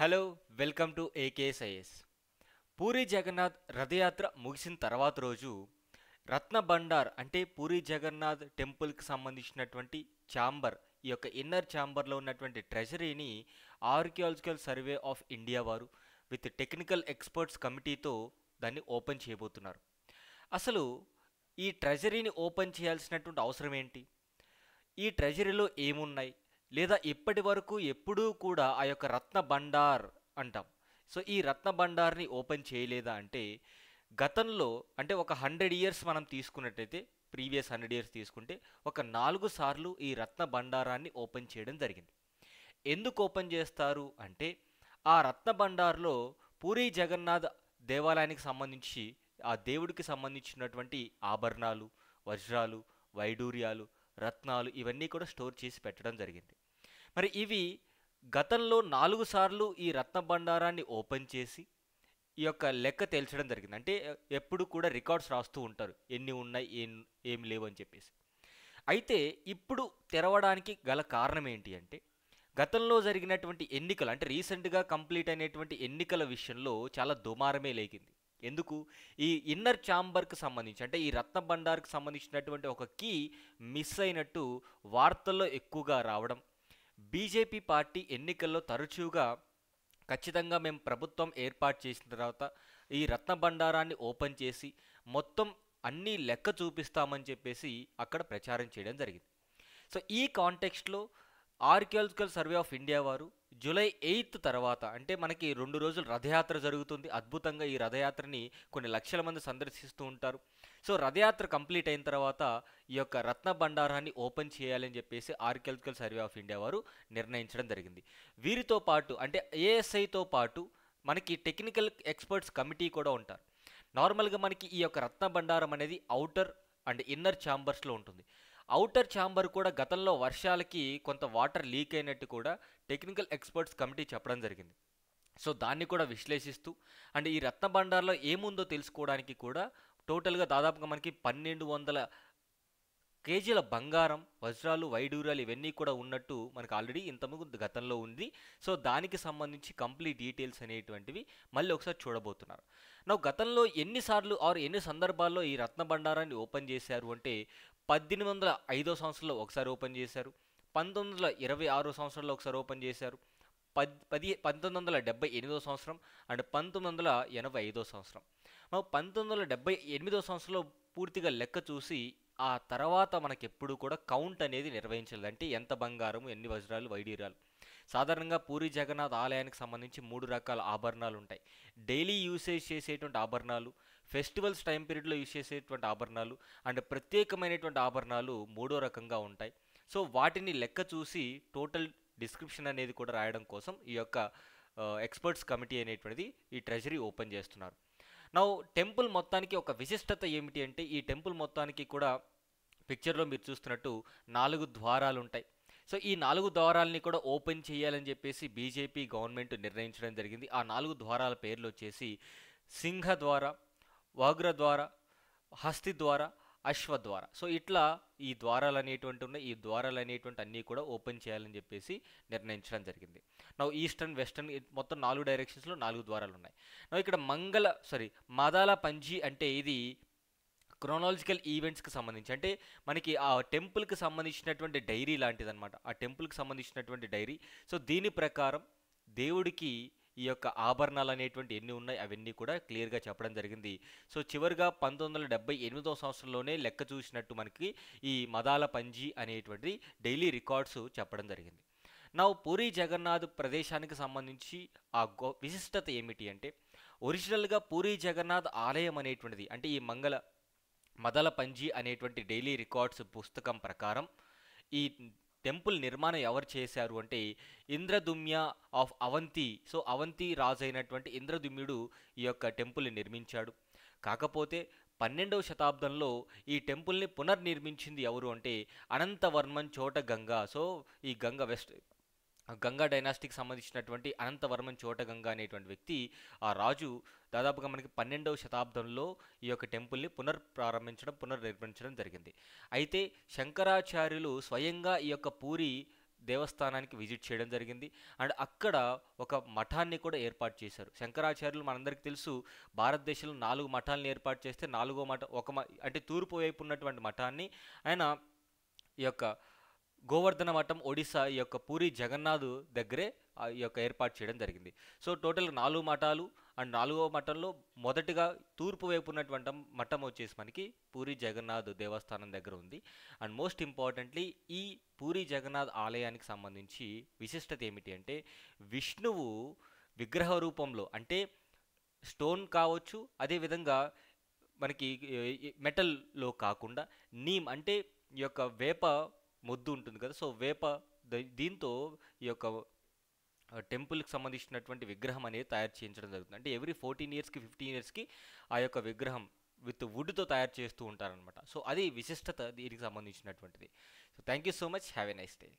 hello welcome to AKSIS Puri Jagannath Rathyatra ముగిసిన తర్వాత రోజు రత్న భండార్ అంటే పూరి జగన్నాథ్ టెంపుల్కి సంబంధించినటువంటి ఛాంబర్ ఈ యొక్క ఇన్నర్ ఛాంబర్లో ఉన్నటువంటి ట్రెజరీని ఆర్కియాలజికల్ సర్వే ఆఫ్ ఇండియా వారు విత్ టెక్నికల్ ఎక్స్పర్ట్స్ కమిటీతో దాన్ని ఓపెన్ చేయబోతున్నారు అసలు ఈ ట్రెజరీని ఓపెన్ చేయాల్సినటువంటి అవసరం ఏంటి ఈ ట్రెజరీలో ఏమున్నాయి లేదా ఇప్పటి వరకు ఎప్పుడూ కూడా ఆ యొక్క రత్న భండార్ అంటాం సో ఈ రత్న భండార్ని ఓపెన్ చేయలేదా అంటే గతంలో అంటే ఒక హండ్రెడ్ ఇయర్స్ మనం తీసుకున్నట్టయితే ప్రీవియస్ హండ్రెడ్ ఇయర్స్ తీసుకుంటే ఒక నాలుగు సార్లు ఈ రత్న భండారాన్ని ఓపెన్ చేయడం జరిగింది ఎందుకు ఓపెన్ చేస్తారు అంటే ఆ రత్న భండార్లో పూరి జగన్నాథ్ దేవాలయానికి సంబంధించి ఆ దేవుడికి సంబంధించినటువంటి ఆభరణాలు వజ్రాలు వైడూర్యాలు రత్నాలు ఇవన్నీ కూడా స్టోర్ చేసి పెట్టడం జరిగింది మరి ఇవి గతంలో నాలుగు సార్లు ఈ రత్న భండారాన్ని ఓపెన్ చేసి ఈ యొక్క లెక్క తేల్చడం జరిగింది అంటే ఎప్పుడు కూడా రికార్డ్స్ రాస్తూ ఉంటారు ఎన్ని ఉన్నాయి ఏం ఏం లేవు అని చెప్పేసి అయితే ఇప్పుడు తెరవడానికి గల కారణం ఏంటి అంటే గతంలో జరిగినటువంటి ఎన్నికలు అంటే రీసెంట్గా కంప్లీట్ అయినటువంటి ఎన్నికల విషయంలో చాలా దుమారమే లేకింది ఎందుకు ఈ ఇన్నర్ ఛాంబర్కి సంబంధించి అంటే ఈ రత్న బండార్కి సంబంధించినటువంటి ఒక కీ మిస్ అయినట్టు వార్తల్లో ఎక్కువగా రావడం బీజేపీ పార్టీ ఎన్నికల్లో తరచుగా ఖచ్చితంగా మేము ప్రభుత్వం ఏర్పాటు చేసిన తర్వాత ఈ రత్న బండారాన్ని ఓపెన్ చేసి మొత్తం అన్ని లెక్క చూపిస్తామని చెప్పేసి అక్కడ ప్రచారం చేయడం జరిగింది సో ఈ కాంటెక్స్ట్లో ఆర్కియాలజికల్ సర్వే ఆఫ్ ఇండియా వారు జూలై ఎయిత్ తర్వాత అంటే మనకి రెండు రోజులు రథయాత్ర జరుగుతుంది అద్భుతంగా ఈ రథయాత్రని కొన్ని లక్షల మంది సందర్శిస్తూ ఉంటారు సో రథయాత్ర కంప్లీట్ అయిన తర్వాత ఈ యొక్క రత్న భండారాన్ని ఓపెన్ చేయాలని చెప్పేసి ఆర్కియాలజికల్ సర్వే ఆఫ్ ఇండియా వారు నిర్ణయించడం జరిగింది వీరితో పాటు అంటే ఏఎస్ఐతో పాటు మనకి టెక్నికల్ ఎక్స్పర్ట్స్ కమిటీ కూడా ఉంటారు నార్మల్గా మనకి ఈ యొక్క రత్న భండారం అనేది అవుటర్ అండ్ ఇన్నర్ ఛాంబర్స్లో ఉంటుంది అవుటర్ ఛాంబర్ కూడా గతంలో వర్షాలకి కొంత వాటర్ లీక్ అయినట్టు కూడా టెక్నికల్ ఎక్స్పర్ట్స్ కమిటీ చెప్పడం జరిగింది సో దాన్ని కూడా విశ్లేషిస్తూ అండ్ ఈ రత్న బండార్లో ఏముందో తెలుసుకోవడానికి కూడా టోటల్గా దాదాపుగా మనకి పన్నెండు వందల కేజీల బంగారం వజ్రాలు వైడూరాలు ఇవన్నీ కూడా ఉన్నట్టు మనకు ఆల్రెడీ ఇంతకుముందు గతంలో ఉంది సో దానికి సంబంధించి కంప్లీట్ డీటెయిల్స్ అనేటువంటివి మళ్ళీ ఒకసారి చూడబోతున్నారు నా గతంలో ఎన్నిసార్లు ఆరు ఎన్ని సందర్భాల్లో ఈ రత్న భండారాన్ని ఓపెన్ చేశారు అంటే పద్దెనిమిది వందల ఐదో సంవత్సరంలో ఒకసారి ఓపెన్ చేశారు పంతొమ్మిది వందల ఇరవై ఆరో సంవత్సరంలో ఒకసారి ఓపెన్ చేశారు పద్ పది పంతొమ్మిది వందల డెబ్బై ఎనిమిదో సంవత్సరం అండ్ పంతొమ్మిది వందల ఎనభై ఐదో సంవత్సరం పంతొమ్మిది వందల డెబ్బై ఎనిమిదో సంవత్సరంలో పూర్తిగా లెక్క చూసి ఆ తర్వాత మనకి ఎప్పుడు కూడా కౌంట్ అనేది నిర్వహించాలి అంటే ఎంత బంగారం ఎన్ని వజ్రాలు వైడీరాలు సాధారణంగా పూరి జగన్నాథ్ ఆలయానికి సంబంధించి మూడు రకాల ఆభరణాలు ఉంటాయి డైలీ యూసేజ్ చేసేటువంటి ఆభరణాలు ఫెస్టివల్స్ టైం పీరియడ్లో యూజ్ చేసేటువంటి ఆభరణాలు అండ్ ప్రత్యేకమైనటువంటి ఆభరణాలు మూడో రకంగా ఉంటాయి సో వాటిని లెక్క చూసి టోటల్ డిస్క్రిప్షన్ అనేది కూడా రాయడం కోసం ఈ యొక్క ఎక్స్పర్ట్స్ కమిటీ అనేటువంటిది ఈ ట్రెజరీ ఓపెన్ చేస్తున్నారు నా టెంపుల్ మొత్తానికి ఒక విశిష్టత ఏమిటి అంటే ఈ టెంపుల్ మొత్తానికి కూడా పిక్చర్లో మీరు చూస్తున్నట్టు నాలుగు ద్వారాలు ఉంటాయి సో ఈ నాలుగు ద్వారాలని కూడా ఓపెన్ చేయాలని చెప్పేసి బీజేపీ గవర్నమెంట్ నిర్ణయించడం జరిగింది ఆ నాలుగు ద్వారాల పేర్లు వచ్చేసి సింహ ద్వారా వాగ్ర ద్వారా హస్తి ద్వారా అశ్వద్వార సో ఇట్లా ఈ ద్వారాలు అనేటువంటి ఉన్నాయి ఈ ద్వారాలు అనేటువంటి అన్నీ కూడా ఓపెన్ చేయాలని చెప్పేసి నిర్ణయించడం జరిగింది నా ఈస్టర్న్ వెస్టర్న్ మొత్తం నాలుగు డైరెక్షన్స్లో నాలుగు ద్వారాలు ఉన్నాయి నా ఇక్కడ మంగళ సారీ మదాల పంజీ అంటే ఇది క్రోనాలజికల్ ఈవెంట్స్కి సంబంధించి అంటే మనకి ఆ టెంపుల్కి సంబంధించినటువంటి డైరీ లాంటిదనమాట ఆ టెంపుల్కి సంబంధించినటువంటి డైరీ సో దీని ప్రకారం దేవుడికి ఈ యొక్క ఆభరణాలు అనేటువంటి ఎన్ని ఉన్నాయి అవన్నీ కూడా క్లియర్గా చెప్పడం జరిగింది సో చివరిగా పంతొమ్మిది వందల సంవత్సరంలోనే లెక్క చూసినట్టు మనకి ఈ మదాల పంజీ అనేటువంటి డైలీ రికార్డ్స్ చెప్పడం జరిగింది నా పూరి జగన్నాథ్ ప్రదేశానికి సంబంధించి ఆ గో విశిష్టత ఏమిటి అంటే ఒరిజినల్గా పూరి జగన్నాథ్ ఆలయం అనేటువంటిది అంటే ఈ మంగళ మదల పంజీ అనేటువంటి డైలీ రికార్డ్స్ పుస్తకం ప్రకారం ఈ టెంపుల్ నిర్మాణం ఎవరు చేశారు అంటే ఇంద్రదుమ్య ఆఫ్ అవంతి సో అవంతి రాజు అయినటువంటి ఇంద్రదుమ్యుడు ఈ యొక్క టెంపుల్ని నిర్మించాడు కాకపోతే పన్నెండవ శతాబ్దంలో ఈ టెంపుల్ని పునర్నిర్మించింది ఎవరు అంటే అనంతవర్మన్ చోట గంగా సో ఈ గంగ వెస్ట్ గంగా డైనాస్టిక్ సంబంధించినటువంటి అనంతవర్మన్ చోటగంగా అనేటువంటి వ్యక్తి ఆ రాజు దాదాపుగా మనకి పన్నెండవ శతాబ్దంలో ఈ యొక్క టెంపుల్ని పునర్ప్రారంభించడం పునర్నిర్మించడం జరిగింది అయితే శంకరాచార్యులు స్వయంగా ఈ యొక్క పూరి దేవస్థానానికి విజిట్ చేయడం జరిగింది అండ్ అక్కడ ఒక మఠాన్ని కూడా ఏర్పాటు చేశారు శంకరాచార్యులు మనందరికీ తెలుసు భారతదేశంలో నాలుగు మఠాలను ఏర్పాటు చేస్తే నాలుగో మఠం ఒక అంటే తూర్పు వైపు ఉన్నటువంటి మఠాన్ని ఆయన ఈ యొక్క గోవర్ధన మఠం ఒడిశా యొక్క పూరి జగన్నాథ్ దగ్గరే ఈ యొక్క ఏర్పాటు చేయడం జరిగింది సో టోటల్ నాలుగు మఠాలు అండ్ నాలుగవ మఠంలో మొదటిగా తూర్పు వైపు ఉన్నటువంటి మఠం వచ్చేసి మనకి పూరి జగన్నాథ్ దేవస్థానం దగ్గర ఉంది అండ్ మోస్ట్ ఇంపార్టెంట్లీ ఈ పూరి జగన్నాథ్ ఆలయానికి సంబంధించి విశిష్టత ఏమిటి అంటే విష్ణువు విగ్రహ రూపంలో అంటే స్టోన్ కావచ్చు అదేవిధంగా మనకి మెటల్లో కాకుండా నీమ్ అంటే ఈ యొక్క వేప మొద్దు ఉంటుంది కదా సో వేప దీంతో ఈ యొక్క టెంపుల్కి సంబంధించినటువంటి విగ్రహం అనేది తయారు చేయించడం జరుగుతుంది అంటే ఎవ్రీ ఫోర్టీన్ ఇయర్స్కి ఫిఫ్టీన్ ఇయర్స్కి ఆ యొక్క విగ్రహం విత్ వుడ్తో తయారు చేస్తూ ఉంటారనమాట సో అది విశిష్టత దీనికి సంబంధించినటువంటిది so thank you so much have a nice day